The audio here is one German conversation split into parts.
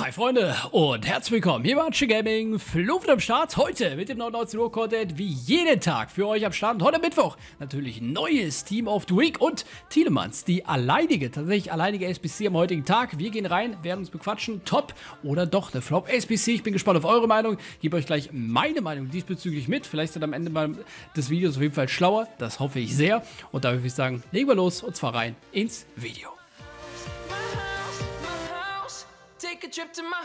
Hi Freunde und herzlich willkommen. Hier war Gaming, Fluft am Start. Heute mit dem 99 Uhr Content wie jeden Tag für euch am Start. Heute Mittwoch natürlich neues Team of the Week und Thielemanns, die alleinige, tatsächlich alleinige SBC am heutigen Tag. Wir gehen rein, werden uns bequatschen. Top oder doch eine Flop SBC. Ich bin gespannt auf eure Meinung. Gebe euch gleich meine Meinung diesbezüglich mit. Vielleicht sind am Ende mal des Videos auf jeden Fall schlauer. Das hoffe ich sehr. Und da würde ich sagen, legen wir los und zwar rein ins Video. take a trip to my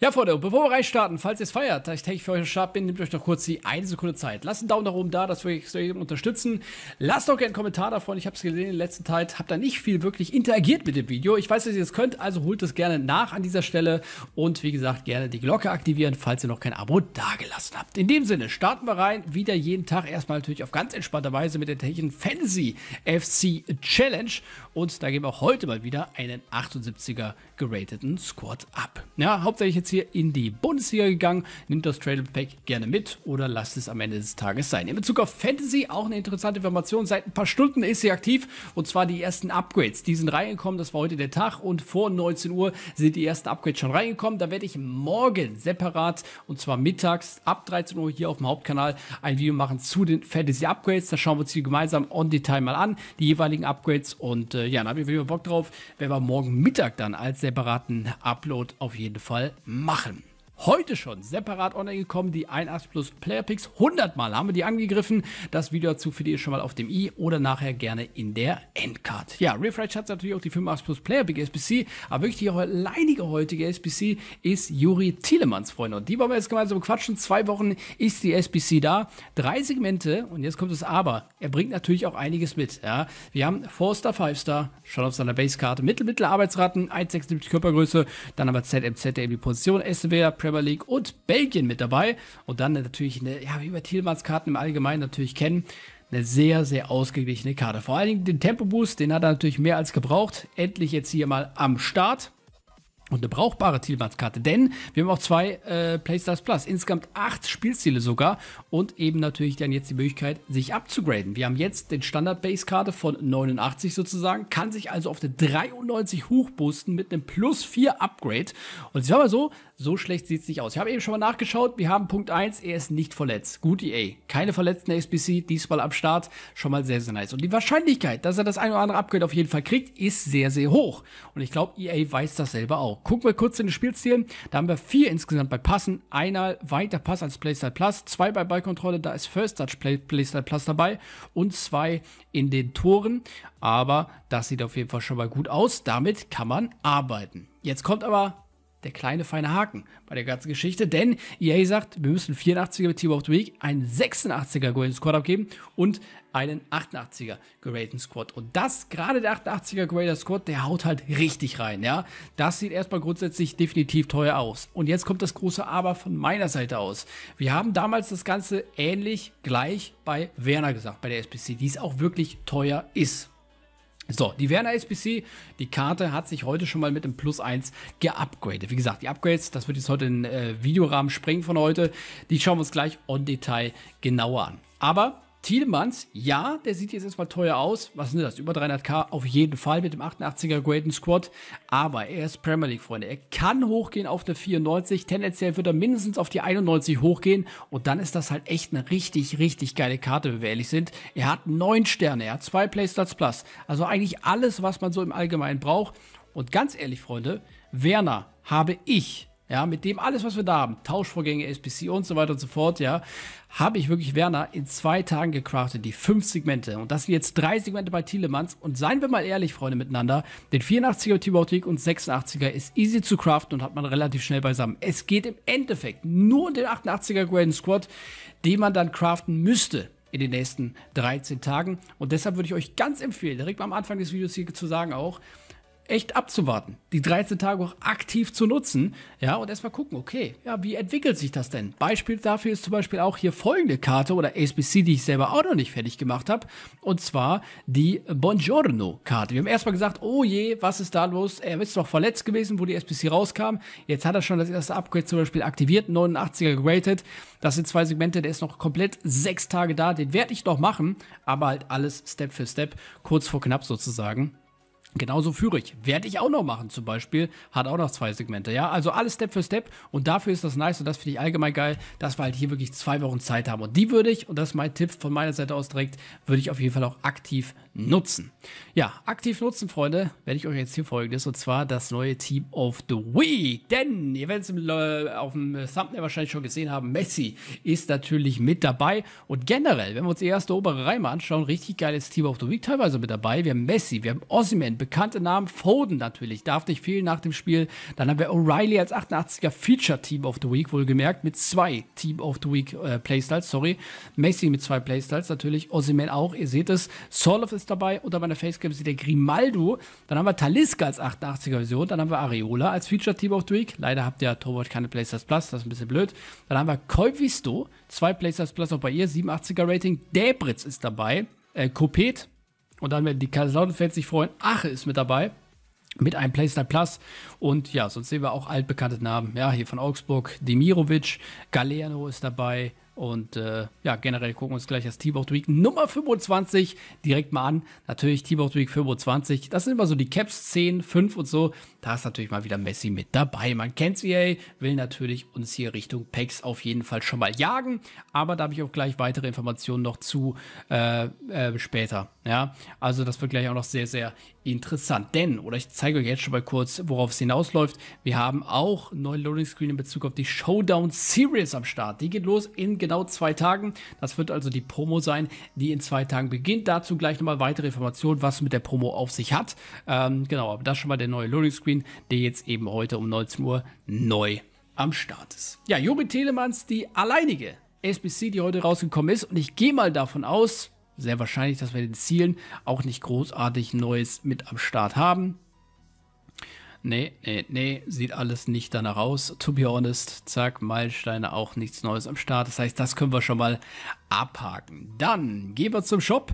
Ja, Freunde, und bevor wir reinstarten, falls ihr es feiert, dass ich täglich für euch am Start bin, nehmt euch doch kurz die eine Sekunde Zeit. Lasst einen Daumen nach oben da, das würde ich euch unterstützen. Lasst doch gerne einen Kommentar davon. Ich habe es gesehen in der letzten Zeit, habe da nicht viel wirklich interagiert mit dem Video. Ich weiß, dass ihr es das könnt, also holt es gerne nach an dieser Stelle. Und wie gesagt, gerne die Glocke aktivieren, falls ihr noch kein Abo dagelassen habt. In dem Sinne, starten wir rein. Wieder jeden Tag erstmal natürlich auf ganz entspannte Weise mit der Tekken Fantasy FC Challenge. Und da geben wir auch heute mal wieder einen 78er gerateten Squad ab. Ja, hauptsächlich jetzt jetzt hier in die Bundesliga gegangen. Nimmt das Trailer Pack gerne mit oder lasst es am Ende des Tages sein. In Bezug auf Fantasy auch eine interessante Information. Seit ein paar Stunden ist sie aktiv und zwar die ersten Upgrades. Die sind reingekommen, das war heute der Tag und vor 19 Uhr sind die ersten Upgrades schon reingekommen. Da werde ich morgen separat und zwar mittags ab 13 Uhr hier auf dem Hauptkanal ein Video machen zu den Fantasy Upgrades. Da schauen wir uns die gemeinsam on Detail mal an, die jeweiligen Upgrades und äh, ja, da habe ich wieder Bock drauf. Werden wir morgen Mittag dann als separaten Upload auf jeden Fall machen machen heute schon separat online gekommen. Die 1.8 Plus Player Picks. 100 Mal haben wir die angegriffen. Das Video dazu findet ihr schon mal auf dem i oder nachher gerne in der Endcard. Ja, Refresh hat natürlich auch die 5.8 Plus Player Pick SBC. Aber wirklich die alleinige heutige SBC ist Juri Thielemanns, Freunde. Und die wollen wir jetzt gemeinsam quatschen. Zwei Wochen ist die SBC da. Drei Segmente. Und jetzt kommt das Aber. Er bringt natürlich auch einiges mit. Ja. Wir haben 4-Star, 5-Star, schon auf seiner Basekarte. Mittel, mittel Arbeitsraten, 1,76 Körpergröße. Dann aber ZMZ, der eben die Position. SWR, Premier Premier League und Belgien mit dabei. Und dann natürlich, eine, ja, wie wir Thielmanns Karten im Allgemeinen natürlich kennen, eine sehr, sehr ausgeglichene Karte. Vor allen Dingen den Tempo-Boost, den hat er natürlich mehr als gebraucht. Endlich jetzt hier mal am Start. Und eine brauchbare Zielplatzkarte, denn wir haben auch zwei äh, Playstars Plus, insgesamt acht Spielziele sogar und eben natürlich dann jetzt die Möglichkeit, sich abzugraden. Wir haben jetzt den Standard-Base-Karte von 89 sozusagen, kann sich also auf der 93 hochboosten mit einem plus 4 Upgrade. Und ich sag mal so, so schlecht sieht es nicht aus. Ich habe eben schon mal nachgeschaut, wir haben Punkt 1, er ist nicht verletzt. Gut EA, keine verletzten SBC, diesmal am Start, schon mal sehr, sehr nice. Und die Wahrscheinlichkeit, dass er das ein oder andere Upgrade auf jeden Fall kriegt, ist sehr, sehr hoch. Und ich glaube, EA weiß das selber auch gucken wir kurz in den Spielstilen. Da haben wir vier insgesamt bei Passen. Einer weiter Pass als Playstyle Plus, zwei bei Ballkontrolle, da ist First Touch Play, Playstyle Plus dabei und zwei in den Toren. Aber das sieht auf jeden Fall schon mal gut aus. Damit kann man arbeiten. Jetzt kommt aber der kleine feine Haken bei der ganzen Geschichte, denn EA sagt, wir müssen 84er mit Team of the Week, einen 86er Golden Squad abgeben und einen 88er gerateten Squad. Und das, gerade der 88er Grader Squad, der haut halt richtig rein, ja. Das sieht erstmal grundsätzlich definitiv teuer aus. Und jetzt kommt das große Aber von meiner Seite aus. Wir haben damals das Ganze ähnlich gleich bei Werner gesagt, bei der SPC, die es auch wirklich teuer ist. So, die Werner SPC, die Karte hat sich heute schon mal mit dem Plus 1 geupgradet. Wie gesagt, die Upgrades, das wird jetzt heute in äh, Videorahmen springen von heute, die schauen wir uns gleich on Detail genauer an. Aber Thielmanns, ja, der sieht jetzt erstmal teuer aus. Was sind das? Über 300k auf jeden Fall mit dem 88er Graden Squad. Aber er ist Premier League, Freunde. Er kann hochgehen auf eine 94. Tendenziell wird er mindestens auf die 91 hochgehen. Und dann ist das halt echt eine richtig, richtig geile Karte, wenn wir ehrlich sind. Er hat 9 Sterne. Er hat 2 Playstats Plus. Also eigentlich alles, was man so im Allgemeinen braucht. Und ganz ehrlich, Freunde, Werner habe ich ja, mit dem alles, was wir da haben, Tauschvorgänge, SPC und so weiter und so fort, ja, habe ich wirklich Werner in zwei Tagen gecraftet, die fünf Segmente. Und das sind jetzt drei Segmente bei Thielemanns. Und seien wir mal ehrlich, Freunde, miteinander, den 84er t Tibotik und 86er ist easy zu craften und hat man relativ schnell beisammen. Es geht im Endeffekt nur um den 88er Graden Squad, den man dann craften müsste in den nächsten 13 Tagen. Und deshalb würde ich euch ganz empfehlen, direkt mal am Anfang des Videos hier zu sagen auch, echt abzuwarten, die 13 Tage auch aktiv zu nutzen, ja, und erstmal gucken, okay, ja, wie entwickelt sich das denn? Beispiel dafür ist zum Beispiel auch hier folgende Karte oder ASBC, die ich selber auch noch nicht fertig gemacht habe, und zwar die Buongiorno-Karte. Wir haben erstmal gesagt, oh je, was ist da los? Er ist doch verletzt gewesen, wo die SBC rauskam. Jetzt hat er schon das erste Upgrade zum Beispiel aktiviert, 89er geratet. Das sind zwei Segmente, der ist noch komplett sechs Tage da, den werde ich noch machen, aber halt alles Step für Step, kurz vor knapp sozusagen. Genauso Führig werde ich auch noch machen zum Beispiel, hat auch noch zwei Segmente, ja, also alles Step für Step und dafür ist das nice und das finde ich allgemein geil, dass wir halt hier wirklich zwei Wochen Zeit haben und die würde ich, und das ist mein Tipp von meiner Seite aus direkt, würde ich auf jeden Fall auch aktiv nutzen. Ja, aktiv nutzen, Freunde, werde ich euch jetzt hier folgendes und zwar das neue Team of the Week, denn ihr werdet es äh, auf dem Thumbnail wahrscheinlich schon gesehen haben, Messi ist natürlich mit dabei und generell, wenn wir uns die erste obere Reihe mal anschauen, richtig geiles Team of the Week teilweise mit dabei, wir haben Messi, wir haben Osimhen, bekannte Namen. Foden natürlich, darf nicht fehlen nach dem Spiel. Dann haben wir O'Reilly als 88er Feature Team of the Week, wohlgemerkt, mit zwei Team of the Week äh, Playstyles, sorry. Macy mit zwei Playstyles natürlich, Ozyman auch, ihr seht es. Solov ist dabei, unter meiner Facecam sieht der Grimaldo. Dann haben wir Taliska als 88er Version, dann haben wir Areola als Feature Team of the Week. Leider habt ihr Torwart keine Playstyles Plus, das ist ein bisschen blöd. Dann haben wir Koivisto, zwei Playstyles Plus auch bei ihr, 87er Rating. Debritz ist dabei, äh, Kopet und dann werden die Kaiserslautern-Fans sich freuen. Ache ist mit dabei mit einem Playstyle Plus. Und ja, sonst sehen wir auch altbekannte Namen. Ja, hier von Augsburg, Demirovic, Galeano ist dabei, und äh, ja, generell gucken wir uns gleich das T-Bout Week Nummer 25 direkt mal an. Natürlich T-Bout Week 25. Das sind immer so die Caps 10, 5 und so. Da ist natürlich mal wieder Messi mit dabei. Man kennt sie, ey. will natürlich uns hier Richtung Packs auf jeden Fall schon mal jagen. Aber da habe ich auch gleich weitere Informationen noch zu äh, äh, später. Ja, also das wird gleich auch noch sehr, sehr interessant. Denn, oder ich zeige euch jetzt schon mal kurz, worauf es hinausläuft. Wir haben auch neuen Loading Screen in Bezug auf die Showdown Series am Start. Die geht los in genau zwei Tagen. Das wird also die Promo sein, die in zwei Tagen beginnt. Dazu gleich nochmal weitere Informationen, was mit der Promo auf sich hat. Ähm, genau, aber das ist schon mal der neue Loading Screen, der jetzt eben heute um 19 Uhr neu am Start ist. Ja, Juri Telemanns, die alleinige SBC, die heute rausgekommen ist. Und ich gehe mal davon aus, sehr wahrscheinlich, dass wir den Zielen auch nicht großartig Neues mit am Start haben. Nee, nee, nee, sieht alles nicht danach aus. To be honest, zack, Meilensteine auch nichts Neues am Start. Das heißt, das können wir schon mal abhaken. Dann gehen wir zum Shop.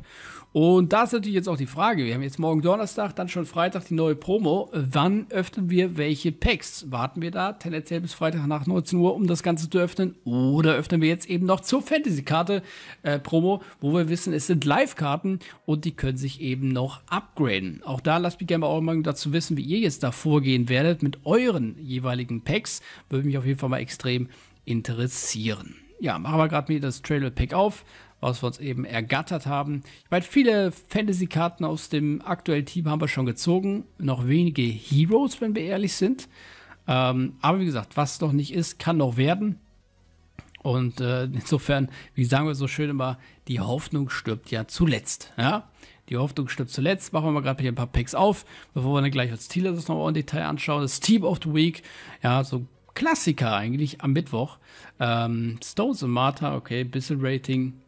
Und da ist natürlich jetzt auch die Frage, wir haben jetzt morgen Donnerstag, dann schon Freitag die neue Promo. Wann öffnen wir welche Packs? Warten wir da tendenziell bis Freitag nach 19 Uhr, um das Ganze zu öffnen? Oder öffnen wir jetzt eben noch zur Fantasy-Karte äh, Promo, wo wir wissen, es sind Live-Karten und die können sich eben noch upgraden. Auch da lasst mich gerne mal eure Meinung dazu wissen, wie ihr jetzt da vorgehen werdet mit euren jeweiligen Packs. Würde mich auf jeden Fall mal extrem interessieren ja, machen wir gerade wieder das trailer Pack auf, was wir uns eben ergattert haben. Ich meine, viele Fantasy-Karten aus dem aktuellen Team haben wir schon gezogen. Noch wenige Heroes, wenn wir ehrlich sind. Ähm, aber wie gesagt, was noch nicht ist, kann noch werden. Und äh, insofern, wie sagen wir so schön immer, die Hoffnung stirbt ja zuletzt. Ja? Die Hoffnung stirbt zuletzt. Machen wir mal gerade hier ein paar Packs auf, bevor wir dann gleich als Team das nochmal im Detail anschauen. Das Team of the Week, ja, so Klassiker eigentlich am Mittwoch. Ähm, Stones und Martha, okay, bisschen Rating.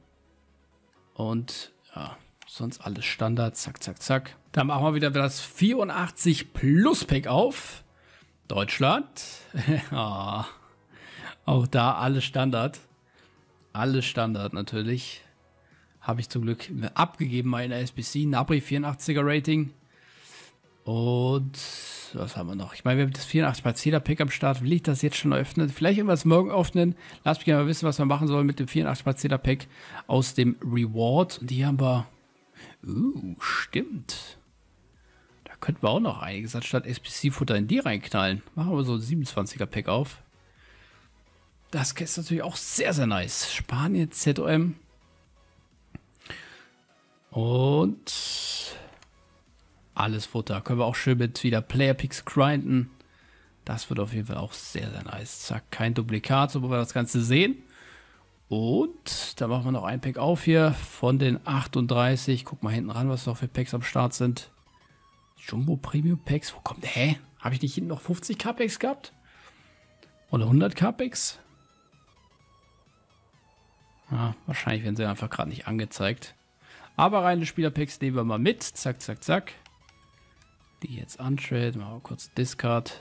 Und ja, sonst alles Standard, zack, zack, zack. Dann machen wir wieder das 84 Plus Pack auf. Deutschland. Ah, auch da alles Standard. Alles Standard natürlich. Habe ich zum Glück abgegeben, meine SBC. Napri 84er Rating. Und was haben wir noch? Ich meine, wir haben das 84 Zähler Pick am Start. Will ich das jetzt schon öffnen? Vielleicht irgendwas morgen öffnen. Lass mich gerne mal wissen, was wir machen sollen mit dem 84 Zähler Pack aus dem Reward. Und hier haben wir. Uh, stimmt. Da könnten wir auch noch einiges anstatt SPC-Futter in die reinknallen. Machen wir so ein 27er Pack auf. Das ist natürlich auch sehr, sehr nice. Spanien, ZOM. Und alles Futter. Können wir auch schön mit wieder Player Picks grinden. Das wird auf jeden Fall auch sehr, sehr nice. Zack, kein Duplikat, so wollen wir das Ganze sehen. Und da machen wir noch ein Pack auf hier von den 38. Guck mal hinten ran, was noch für Packs am Start sind. Jumbo Premium Packs. Wo kommt, der? hä? Habe ich nicht hinten noch 50 K-Packs gehabt? Oder 100 K-Packs? Ja, wahrscheinlich werden sie einfach gerade nicht angezeigt. Aber reine Spielerpacks nehmen wir mal mit. Zack, zack, zack. Die jetzt untrade, machen wir kurz Discard.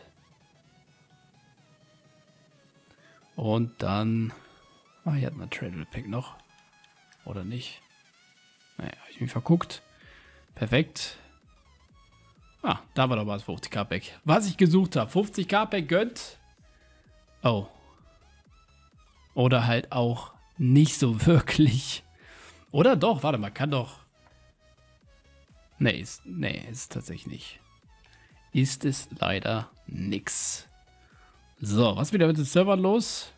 Und dann... Ah, hier hat man Tradable Pack noch. Oder nicht? Naja, habe ich mich verguckt. Perfekt. Ah, da war doch was, 50k Pack. Was ich gesucht habe, 50k Pack gönnt. Oh. Oder halt auch nicht so wirklich. Oder doch, warte mal, kann doch... Nee, ist, nee, ist tatsächlich nicht ist es leider nichts. So, was wieder mit den Servern los?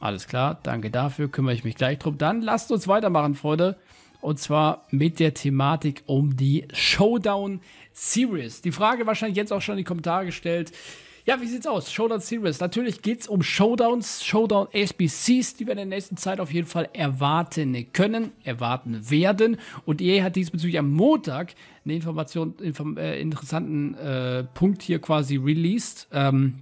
Alles klar, danke dafür, kümmere ich mich gleich drum. Dann lasst uns weitermachen, Freunde. Und zwar mit der Thematik um die Showdown Series. Die Frage wahrscheinlich jetzt auch schon in die Kommentare gestellt. Ja, wie sieht's aus? Showdown Series. Natürlich geht's um Showdowns, Showdown SBCs, die wir in der nächsten Zeit auf jeden Fall erwarten können, erwarten werden. Und EA hat diesbezüglich am Montag eine Information, inform, äh, interessanten äh, Punkt hier quasi released. Ähm,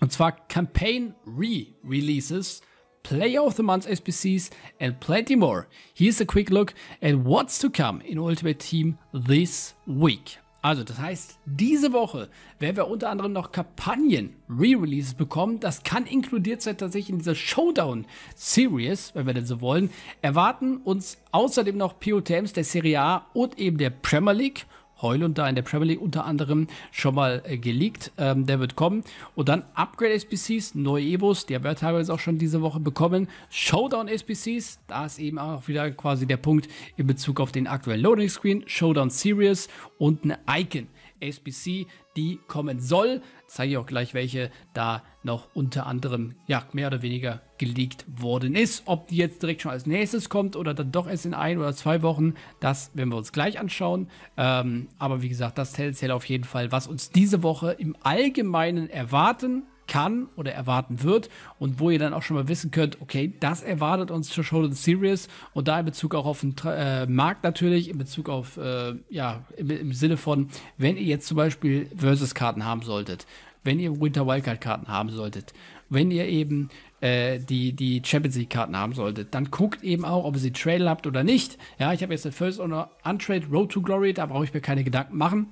und zwar Campaign Re-Releases. Player of the Month SBCs and plenty more. Here's a quick look at what's to come in Ultimate Team this week. Also das heißt, diese Woche werden wir unter anderem noch Kampagnen Re-Releases bekommen. Das kann inkludiert sein tatsächlich in dieser Showdown-Series, wenn wir denn so wollen. Erwarten uns außerdem noch POTMs der Serie A und eben der Premier League. Heulund da in der Premier League unter anderem schon mal äh, geleakt. Ähm, der wird kommen. Und dann Upgrade SPCs, neue Evos, der wird teilweise auch schon diese Woche bekommen. Showdown SPCs, da ist eben auch wieder quasi der Punkt in Bezug auf den aktuellen Loading Screen. Showdown Series und eine Icon. SBC, die kommen soll zeige ich auch gleich, welche da noch unter anderem ja, mehr oder weniger geleakt worden ist. Ob die jetzt direkt schon als nächstes kommt oder dann doch erst in ein oder zwei Wochen, das werden wir uns gleich anschauen. Ähm, aber wie gesagt, das Telltale auf jeden Fall, was uns diese Woche im Allgemeinen erwarten kann oder erwarten wird und wo ihr dann auch schon mal wissen könnt, okay, das erwartet uns zur Show Series und da in Bezug auch auf den äh, Markt natürlich, in Bezug auf, äh, ja, im, im Sinne von, wenn ihr jetzt zum Beispiel Versus-Karten haben solltet, wenn ihr Winter Wildcard-Karten haben solltet, wenn ihr eben äh, die, die Champions League-Karten haben solltet, dann guckt eben auch, ob ihr sie Trail habt oder nicht. Ja, ich habe jetzt eine First Owner Untrade Road to Glory, da brauche ich mir keine Gedanken machen.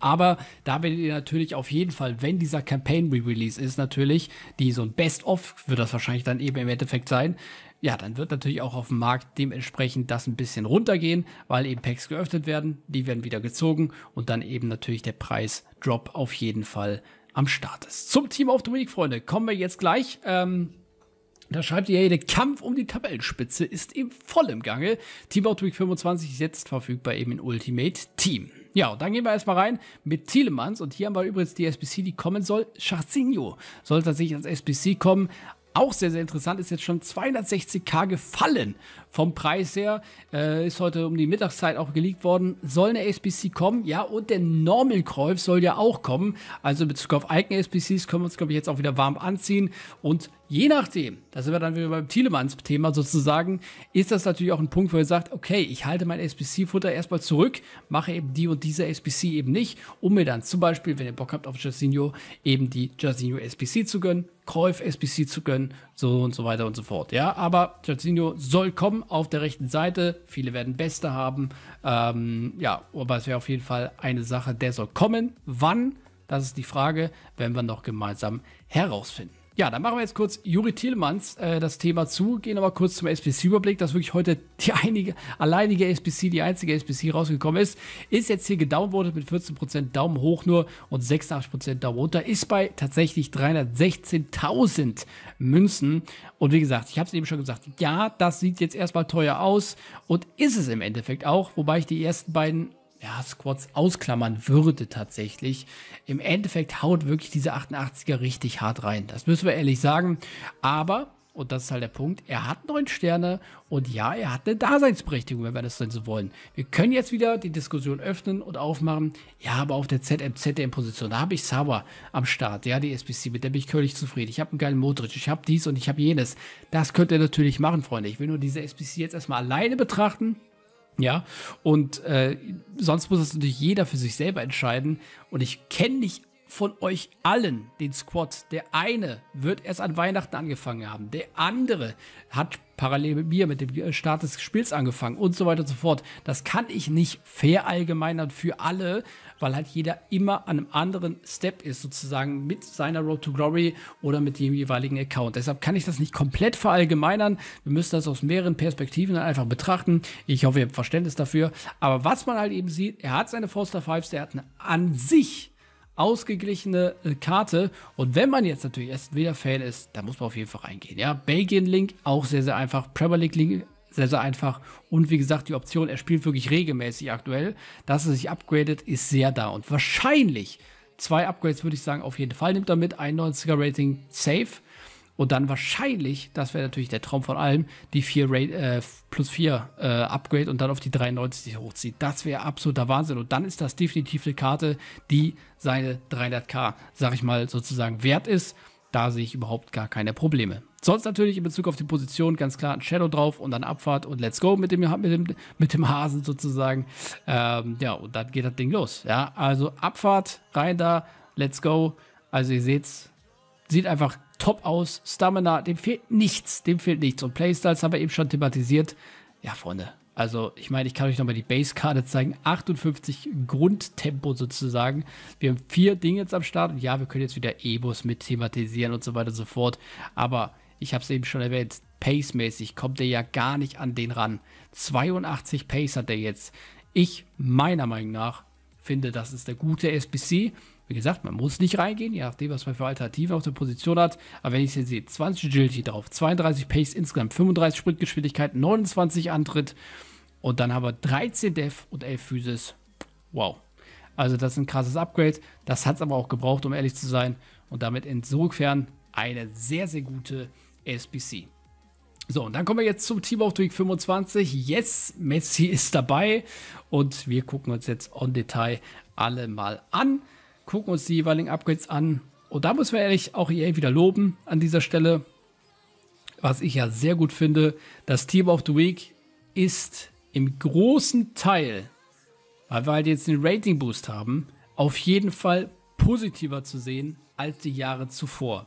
Aber da werdet ihr natürlich auf jeden Fall, wenn dieser Campaign Re-Release ist, natürlich, die so ein Best-of wird das wahrscheinlich dann eben im Endeffekt sein. Ja, dann wird natürlich auch auf dem Markt dementsprechend das ein bisschen runtergehen, weil eben Packs geöffnet werden, die werden wieder gezogen und dann eben natürlich der Preis-Drop auf jeden Fall am Start ist. Zum Team of the Week, Freunde, kommen wir jetzt gleich. Ähm da schreibt ihr, der Kampf um die Tabellenspitze ist im voll Gange. Team of the Week 25 ist jetzt verfügbar eben in Ultimate Team. Ja, und dann gehen wir erstmal rein mit Thielemanns. Und hier haben wir übrigens die SBC, die kommen soll. Charcinho soll tatsächlich ans SBC kommen. Auch sehr, sehr interessant, ist jetzt schon 260k gefallen vom Preis her. Äh, ist heute um die Mittagszeit auch geleakt worden. Soll eine SBC kommen? Ja, und der Normal Kreuf soll ja auch kommen. Also in Bezug auf Icon SBCs können wir uns, glaube ich, jetzt auch wieder warm anziehen. Und Je nachdem, da sind wir dann wieder beim Thielemanns-Thema sozusagen, ist das natürlich auch ein Punkt, wo ihr sagt, okay, ich halte mein SBC-Futter erstmal zurück, mache eben die und diese SBC eben nicht, um mir dann zum Beispiel, wenn ihr Bock habt auf Jasinho, eben die Jasinho SBC zu gönnen, Käuf SBC zu gönnen, so und so weiter und so fort. Ja, aber Jazinho soll kommen auf der rechten Seite. Viele werden Beste haben. Ähm, ja, aber es wäre auf jeden Fall eine Sache, der soll kommen. Wann? Das ist die Frage, werden wir noch gemeinsam herausfinden. Ja, dann machen wir jetzt kurz Juri Thielmanns äh, das Thema zu, gehen aber kurz zum SBC-Überblick, dass wirklich heute die einige, alleinige SBC, die einzige SBC rausgekommen ist, ist jetzt hier gedownvotet mit 14% Daumen hoch nur und 86% Daumen runter, ist bei tatsächlich 316.000 Münzen und wie gesagt, ich habe es eben schon gesagt, ja, das sieht jetzt erstmal teuer aus und ist es im Endeffekt auch, wobei ich die ersten beiden ja, Squats ausklammern würde tatsächlich. Im Endeffekt haut wirklich diese 88er richtig hart rein. Das müssen wir ehrlich sagen. Aber, und das ist halt der Punkt, er hat neun Sterne und ja, er hat eine Daseinsberechtigung, wenn wir das denn so wollen. Wir können jetzt wieder die Diskussion öffnen und aufmachen. Ja, aber auf der zm position da habe ich Sauer am Start. Ja, die SBC, mit der bin ich völlig zufrieden. Ich habe einen geilen Motoric, ich habe dies und ich habe jenes. Das könnt ihr natürlich machen, Freunde. Ich will nur diese SBC jetzt erstmal alleine betrachten. Ja, und äh, sonst muss das natürlich jeder für sich selber entscheiden. Und ich kenne nicht von euch allen den Squad. Der eine wird erst an Weihnachten angefangen haben. Der andere hat parallel mit mir mit dem äh, Start des Spiels angefangen und so weiter und so fort. Das kann ich nicht verallgemeinern für alle, weil halt jeder immer an einem anderen Step ist, sozusagen mit seiner Road to Glory oder mit dem jeweiligen Account. Deshalb kann ich das nicht komplett verallgemeinern. Wir müssen das aus mehreren Perspektiven dann einfach betrachten. Ich hoffe, ihr habt Verständnis dafür. Aber was man halt eben sieht, er hat seine Forster Fives, der hat eine an sich ausgeglichene äh, Karte. Und wenn man jetzt natürlich erst wieder Fan ist, dann muss man auf jeden Fall reingehen. Ja, Belgien Link auch sehr, sehr einfach. Premier League Link sehr, sehr einfach. Und wie gesagt, die Option, er spielt wirklich regelmäßig aktuell. Dass er sich upgradet, ist sehr da. Und wahrscheinlich zwei Upgrades würde ich sagen, auf jeden Fall nimmt er mit. 91er Rating safe. Und dann wahrscheinlich, das wäre natürlich der Traum von allem, die 4 Raid, äh, plus 4 äh, Upgrade und dann auf die 93 hochzieht. Das wäre absoluter Wahnsinn. Und dann ist das definitiv eine Karte, die seine 300k, sag ich mal, sozusagen wert ist. Da sehe ich überhaupt gar keine Probleme. Sonst natürlich in Bezug auf die Position ganz klar ein Shadow drauf und dann Abfahrt und Let's Go mit dem, mit dem, mit dem Hasen sozusagen. Ähm, ja, und dann geht das Ding los. Ja, also Abfahrt, rein da, Let's Go. Also ihr seht's, sieht einfach top aus. Stamina, dem fehlt nichts, dem fehlt nichts. Und Playstyles haben wir eben schon thematisiert. Ja, Freunde, also ich meine, ich kann euch nochmal die Base-Karte zeigen. 58 Grundtempo sozusagen. Wir haben vier Dinge jetzt am Start. Und ja, wir können jetzt wieder Ebos mit thematisieren und so weiter und so fort. Aber ich habe es eben schon erwähnt, Pace-mäßig kommt er ja gar nicht an den ran. 82 Pace hat er jetzt. Ich, meiner Meinung nach, finde, das ist der gute SBC. Wie gesagt, man muss nicht reingehen, je nachdem, was man für Alternativen auf der Position hat. Aber wenn ich es hier sehe, 20 Agility drauf, 32 Pace insgesamt, 35 Sprintgeschwindigkeit, 29 Antritt und dann haben wir 13 Def und 11 Physis. Wow. Also das ist ein krasses Upgrade. Das hat es aber auch gebraucht, um ehrlich zu sein. Und damit insofern eine sehr, sehr gute SBC. So, und dann kommen wir jetzt zum Team of the Week 25. Yes, Messi ist dabei und wir gucken uns jetzt on Detail alle mal an gucken uns die jeweiligen Upgrades an. Und da muss man ehrlich auch EA wieder loben an dieser Stelle. Was ich ja sehr gut finde, das Team of the Week ist im großen Teil, weil wir halt jetzt den Rating Boost haben, auf jeden Fall positiver zu sehen als die Jahre zuvor.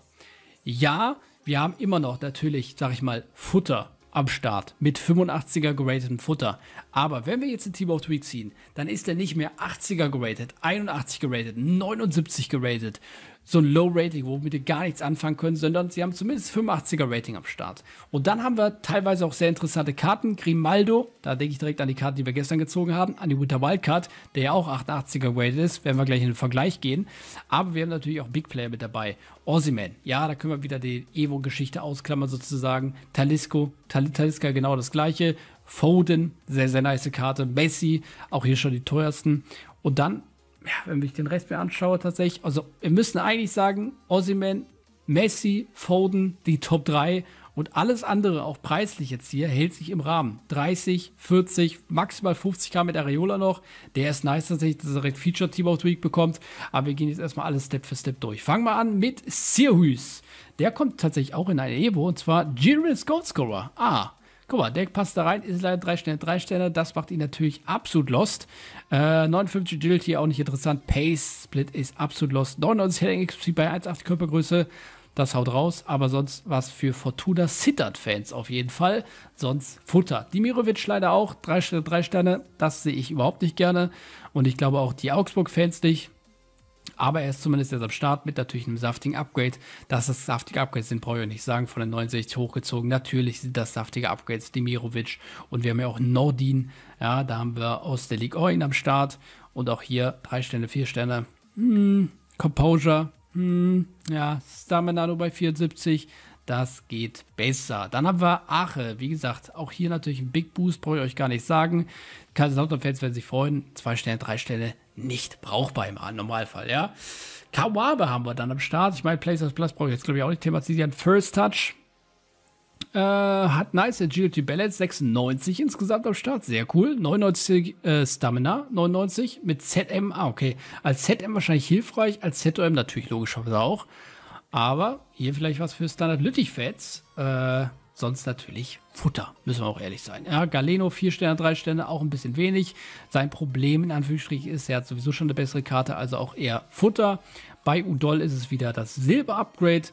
Ja, wir haben immer noch natürlich, sag ich mal, Futter am Start mit 85er geratetem Futter. Aber wenn wir jetzt den Tibor Tweak ziehen, dann ist er nicht mehr 80er geratet, 81 geratet, 79 geratet, so ein Low-Rating, womit wir gar nichts anfangen können, sondern sie haben zumindest 85er-Rating am Start. Und dann haben wir teilweise auch sehr interessante Karten. Grimaldo, da denke ich direkt an die Karte, die wir gestern gezogen haben, an die Winter Wildcard, der ja auch 88er-Rated ist, werden wir gleich in den Vergleich gehen. Aber wir haben natürlich auch Big Player mit dabei. Ozyman, ja, da können wir wieder die Evo-Geschichte ausklammern sozusagen. Talisco, Tal Taliska genau das gleiche. Foden, sehr, sehr nice Karte. Messi, auch hier schon die teuersten. Und dann ja, wenn ich den Rest mir anschaue, tatsächlich, also wir müssen eigentlich sagen, Ossiman, Messi, Foden, die Top 3 und alles andere, auch preislich jetzt hier, hält sich im Rahmen. 30, 40, maximal 50k mit Areola noch. Der ist nice tatsächlich, dass er direkt Feature Team of the Week bekommt. Aber wir gehen jetzt erstmal alles Step für Step durch. Fangen wir an mit Sirius. Der kommt tatsächlich auch in eine Evo und zwar Generous Goldscorer. Ah, Guck mal, Deck passt da rein, ist leider drei Sterne, drei Sterne. Das macht ihn natürlich absolut lost. Äh, 59 Agility auch nicht interessant. Pace Split ist absolut lost. 99 Heading XP bei 1,8 Körpergröße. Das haut raus, aber sonst was für Fortuna Sittert-Fans auf jeden Fall. Sonst Futter. Dimirovic leider auch, drei Sterne, drei Sterne. Das sehe ich überhaupt nicht gerne. Und ich glaube auch die Augsburg-Fans nicht aber er ist zumindest jetzt am Start mit natürlich einem saftigen Upgrade. Dass das saftige Upgrades sind, brauche ich nicht sagen, von der 69 hochgezogen. Natürlich sind das saftige Upgrades, Demirovic und wir haben ja auch Nordin, ja, da haben wir aus der League Oin am Start und auch hier drei Sterne, vier Sterne. Hm, Composure, hm, ja, Staminado bei 74, das geht besser. Dann haben wir Ache. Wie gesagt, auch hier natürlich ein Big Boost, brauche ich euch gar nicht sagen. Kaiserslautern-Fans werden sich freuen. Zwei Sterne, drei Sterne, nicht brauchbar im Normalfall, ja. Kawabe haben wir dann am Start. Ich meine, PlayStation Plus brauche ich jetzt, glaube ich, auch nicht thematisieren. First Touch äh, hat nice Agility Balance, 96 insgesamt am Start, sehr cool. 99 äh, Stamina, 99 mit ZM, ah, okay. Als ZM wahrscheinlich hilfreich, als ZOM natürlich logischerweise auch. Aber hier vielleicht was für Standard Lüttich-Fats. Äh, sonst natürlich Futter, müssen wir auch ehrlich sein. Ja, Galeno, 4 Sterne, 3 Sterne, auch ein bisschen wenig. Sein Problem in Anführungsstrichen ist, er hat sowieso schon eine bessere Karte, also auch eher Futter. Bei Udol ist es wieder das Silber-Upgrade.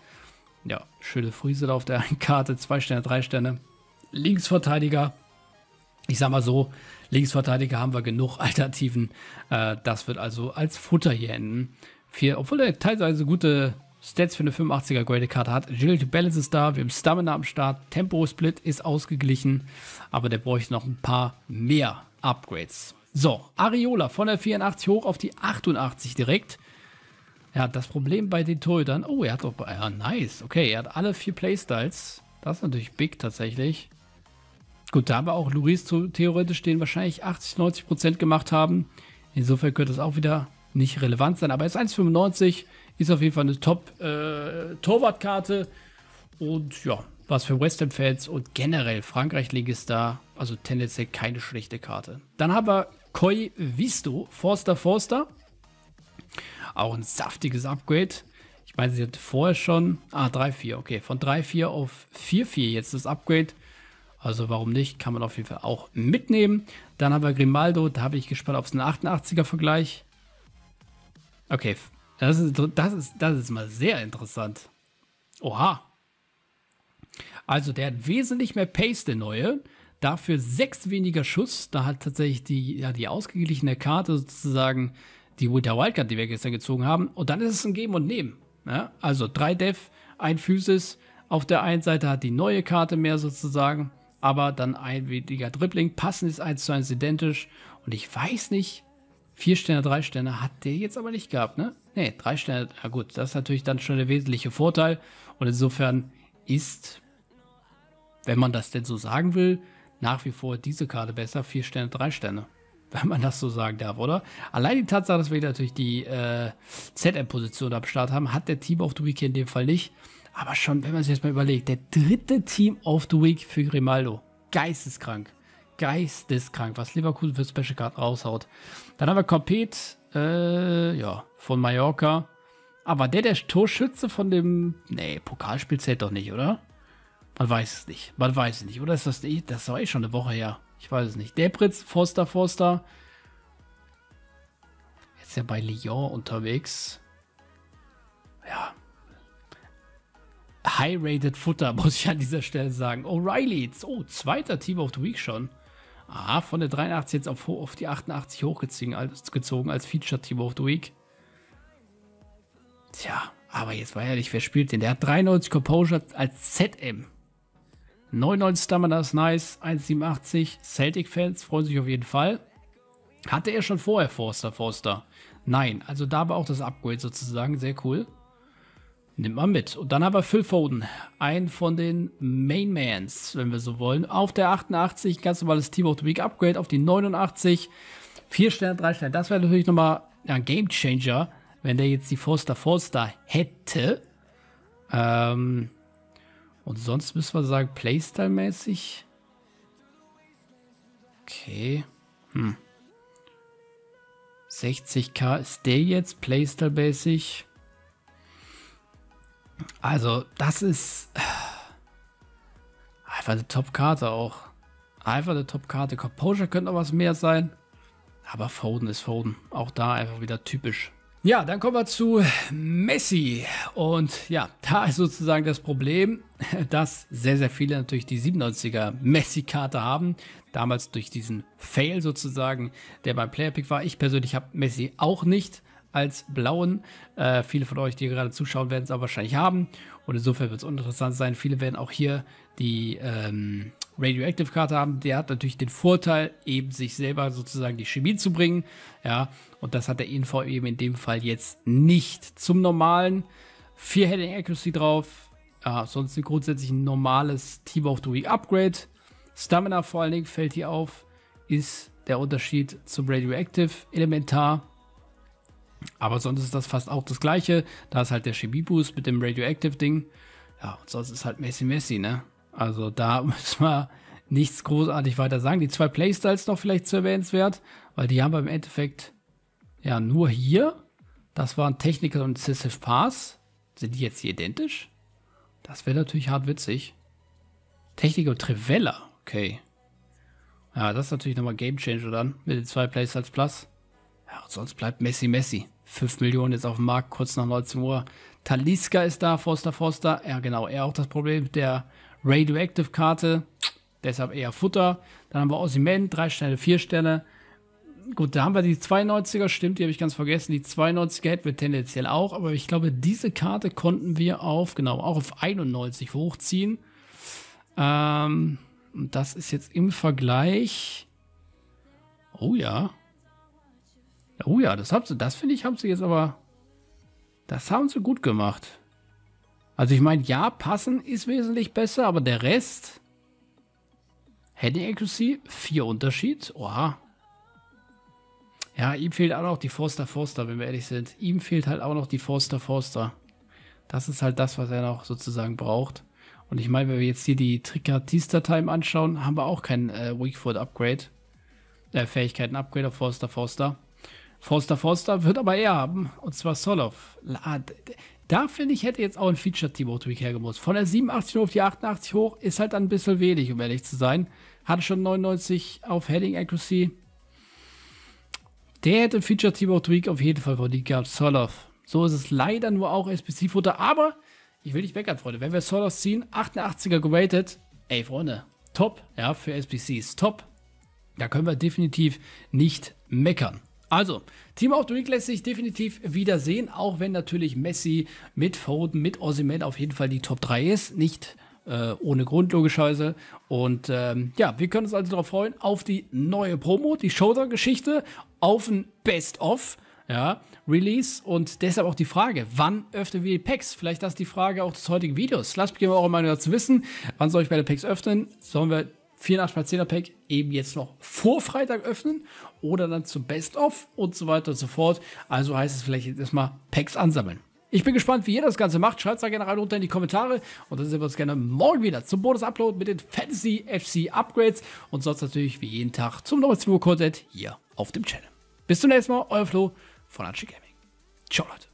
Ja, schöne Friese da auf der Karte, 2 Sterne, 3 Sterne. Linksverteidiger, ich sag mal so, Linksverteidiger haben wir genug Alternativen. Äh, das wird also als Futter hier enden. Vier, obwohl er teilweise gute Stats für eine 85er Graded Karte hat. Agility Balance ist da, wir haben Stamina am Start, Tempo Split ist ausgeglichen, aber der bräuchte noch ein paar mehr Upgrades. So, Ariola von der 84 hoch auf die 88 direkt. Er hat das Problem bei den Torhütern. Oh, er hat doch. Ja, ah, nice. Okay, er hat alle vier Playstyles. Das ist natürlich big tatsächlich. Gut, da haben wir auch Luris theoretisch den wahrscheinlich 80, 90 Prozent gemacht haben. Insofern könnte das auch wieder nicht relevant sein. Aber jetzt 1,95 ist auf jeden Fall eine Top-Torwartkarte. Äh, und ja, was für West Ham-Fans und generell frankreich ist da also tendenziell keine schlechte Karte. Dann haben wir Koi Visto, Forster Forster. Auch ein saftiges Upgrade. Ich meine, sie hat vorher schon. Ah, 3-4, okay. Von 3-4 auf 4-4 jetzt das Upgrade. Also warum nicht? Kann man auf jeden Fall auch mitnehmen. Dann haben wir Grimaldo, da habe ich gespannt auf den 88er Vergleich. Okay, das ist, das ist, das ist mal sehr interessant. Oha. Also der hat wesentlich mehr Pace, der neue. Dafür sechs weniger Schuss. Da hat tatsächlich die, ja, die ausgeglichene Karte sozusagen die Winter Wildcard, die wir gestern gezogen haben. Und dann ist es ein Geben und Nehmen. Ja, also drei Def, ein Physis. Auf der einen Seite hat die neue Karte mehr sozusagen, aber dann ein weniger Dribbling. Passend ist eins zu eins identisch. Und ich weiß nicht, Vier Sterne, drei Sterne hat der jetzt aber nicht gehabt, ne? Ne, drei Sterne, na gut, das ist natürlich dann schon der wesentliche Vorteil. Und insofern ist, wenn man das denn so sagen will, nach wie vor diese Karte besser. Vier Sterne, drei Sterne. Wenn man das so sagen darf, oder? Allein die Tatsache, dass wir natürlich die äh, ZM-Position am Start haben, hat der Team of the Week in dem Fall nicht. Aber schon, wenn man sich jetzt mal überlegt, der dritte Team of the Week für Grimaldo. Geisteskrank. Geisteskrank, was Leverkusen für Special Card raushaut. Dann haben wir Compet, äh, ja, von Mallorca. Aber der der Torschütze von dem. Nee, Pokalspiel zählt doch nicht, oder? Man weiß es nicht. Man weiß es nicht. Oder ist das nicht? Das war eh schon eine Woche her. Ich weiß es nicht. Debritz, Forster, Forster. Jetzt ist er bei Lyon unterwegs. Ja. High-rated Futter, muss ich an dieser Stelle sagen. O'Reilly. Oh, zweiter Team of the Week schon. Aha, von der 83 jetzt auf, auf die 88 hochgezogen als, gezogen als Feature Team of the Week. Tja, aber jetzt war ehrlich, wer spielt den? Der hat 93 Composure als ZM. 99 Stamina ist nice, 1,87. Celtic-Fans freuen sich auf jeden Fall. Hatte er schon vorher Forster, Forster? Nein, also da war auch das Upgrade sozusagen, sehr cool. Nimmt man mit. Und dann haben wir Phil Foden, ein von den Mainmans, wenn wir so wollen. Auf der 88, ganz normales Team of the Week Upgrade auf die 89. Vier Sterne, drei Sterne. Das wäre natürlich nochmal ein Game Changer, wenn der jetzt die Forster Forster hätte. Ähm, und sonst müssen wir sagen, Playstyle-mäßig. Okay. Hm. 60k ist der jetzt Playstyle-mäßig. Also, das ist äh, einfach eine Top-Karte auch. Einfach eine Top-Karte. Composure könnte noch was mehr sein. Aber Foden ist Foden. Auch da einfach wieder typisch. Ja, dann kommen wir zu Messi. Und ja, da ist sozusagen das Problem, dass sehr, sehr viele natürlich die 97er Messi-Karte haben. Damals durch diesen Fail sozusagen, der beim Player-Pick war. Ich persönlich habe Messi auch nicht als blauen. Äh, viele von euch, die gerade zuschauen, werden es aber wahrscheinlich haben. Und insofern wird es interessant sein. Viele werden auch hier die ähm, Radioactive-Karte haben. Der hat natürlich den Vorteil, eben sich selber sozusagen die Chemie zu bringen. Ja, und das hat der INV e eben in dem Fall jetzt nicht. Zum normalen Vier Heading Accuracy drauf. Ja, sonst grundsätzlich ein normales Team of the Week Upgrade. Stamina vor allen Dingen fällt hier auf, ist der Unterschied zum Radioactive Elementar. Aber sonst ist das fast auch das gleiche. Da ist halt der Chemieboost mit dem Radioactive-Ding. Ja, und sonst ist halt Messi Messi, ne? Also da müssen wir nichts großartig weiter sagen. Die zwei Playstyles noch vielleicht zu erwähnenswert, weil die haben wir im Endeffekt ja nur hier. Das waren Technical und Decisive Pass. Sind die jetzt hier identisch? Das wäre natürlich hart witzig. Technical und Trivella, okay. Ja, das ist natürlich nochmal Game Changer dann mit den zwei Playstyles Plus. Ja, und sonst bleibt Messi Messi. 5 Millionen jetzt auf dem Markt, kurz nach 19 Uhr. Taliska ist da, Forster, Forster. Ja, genau, er auch das Problem der Radioactive-Karte. Deshalb eher Futter. Dann haben wir Ossiman, 3 Sterne, 4 Sterne. Gut, da haben wir die 92er, stimmt, die habe ich ganz vergessen. Die 92er hätten wir tendenziell auch, aber ich glaube, diese Karte konnten wir auf, genau, auch auf 91 hochziehen. Ähm, das ist jetzt im Vergleich. Oh ja, Oh ja, das, haben sie, das finde ich, haben sie jetzt aber. Das haben sie gut gemacht. Also ich meine, ja, passen ist wesentlich besser, aber der Rest. Heading Accuracy, vier Unterschied. Oha. Ja, ihm fehlt auch noch die Forster Forster, wenn wir ehrlich sind. Ihm fehlt halt auch noch die Forster Forster. Das ist halt das, was er noch sozusagen braucht. Und ich meine, wenn wir jetzt hier die trikatis Time anschauen, haben wir auch kein äh, Weakfoot-Upgrade. Äh, Fähigkeiten-Upgrade auf Forster Forster. Forster Forster wird aber er haben, und zwar Solov. Ah, da finde ich, hätte jetzt auch ein Feature-Team auch hergemusst. Von der 87 auf die 88 hoch ist halt ein bisschen wenig, um ehrlich zu sein. Hatte schon 99 auf Heading Accuracy. Der hätte ein Feature-Team auch auf jeden Fall verdient gehabt, Solov. So ist es leider nur auch SPC-Futter, aber ich will nicht meckern, Freunde. Wenn wir Solov ziehen, 88er geratet, ey, Freunde, top, ja, für SPCs, top. Da können wir definitiv nicht meckern. Also, Team of the Week lässt sich definitiv wiedersehen, auch wenn natürlich Messi mit Foden, mit Osimhen auf jeden Fall die Top 3 ist. Nicht äh, ohne Grund, logischerweise. Und ähm, ja, wir können uns also darauf freuen, auf die neue Promo, die Showdown-Geschichte, auf ein Best-of. Ja, Release und deshalb auch die Frage, wann öffnen wir die Packs? Vielleicht das ist die Frage auch des heutigen Videos. Lasst mich gerne eure Meinung dazu wissen. Wann soll ich meine Packs öffnen? Sollen wir 84x10er Pack eben jetzt noch vor Freitag öffnen oder dann zum Best-of und so weiter und so fort. Also heißt es vielleicht jetzt erstmal Packs ansammeln. Ich bin gespannt, wie ihr das Ganze macht. Schreibt es da gerne rein unter in die Kommentare. Und dann sehen wir uns gerne morgen wieder zum Bonus-Upload mit den Fantasy FC Upgrades. Und sonst natürlich wie jeden Tag zum neuen Content hier auf dem Channel. Bis zum nächsten Mal, euer Flo von Archie Gaming. Ciao, Leute.